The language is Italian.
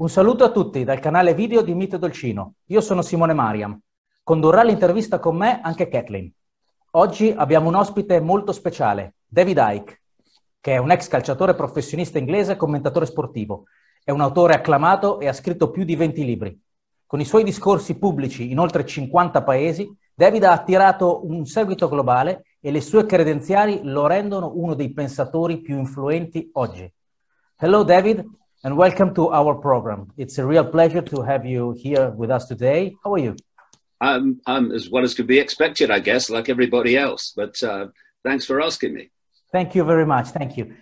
Un saluto a tutti dal canale video di Mito Dolcino. Io sono Simone Mariam. Condurrà l'intervista con me anche Kathleen. Oggi abbiamo un ospite molto speciale, David Icke, che è un ex calciatore professionista inglese e commentatore sportivo. È un autore acclamato e ha scritto più di 20 libri. Con i suoi discorsi pubblici in oltre 50 paesi, David ha attirato un seguito globale e le sue credenziali lo rendono uno dei pensatori più influenti oggi. Hello David, and welcome to our program. It's a real pleasure to have you here with us today. How are you? I'm, I'm as well as could be expected, I guess, like everybody else, but uh, thanks for asking me. Thank you very much. Thank you.